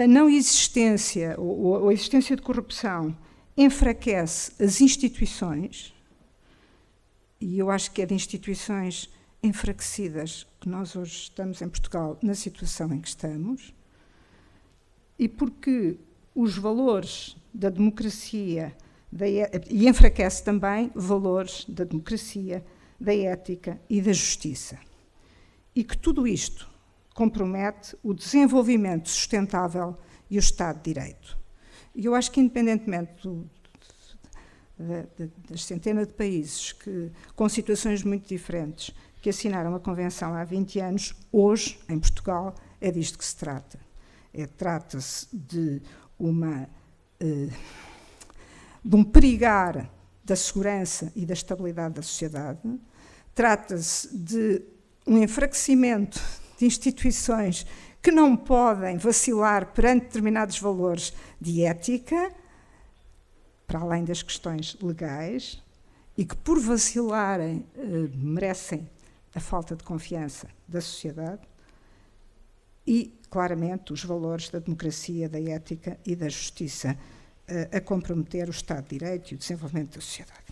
a não existência ou a existência de corrupção enfraquece as instituições, e eu acho que é de instituições enfraquecidas que nós hoje estamos em Portugal na situação em que estamos, e porque os valores da democracia da e enfraquece também valores da democracia, da ética e da justiça. E que tudo isto compromete o desenvolvimento sustentável e o Estado de Direito. E eu acho que, independentemente do, das centenas de países que, com situações muito diferentes que assinaram a Convenção há 20 anos, hoje, em Portugal, é disto que se trata. É, Trata-se de, eh, de um perigar da segurança e da estabilidade da sociedade, trata-se de um enfraquecimento de instituições que não podem vacilar perante determinados valores de ética, para além das questões legais, e que por vacilarem eh, merecem a falta de confiança da sociedade e, claramente, os valores da democracia, da ética e da justiça eh, a comprometer o Estado de Direito e o desenvolvimento da sociedade.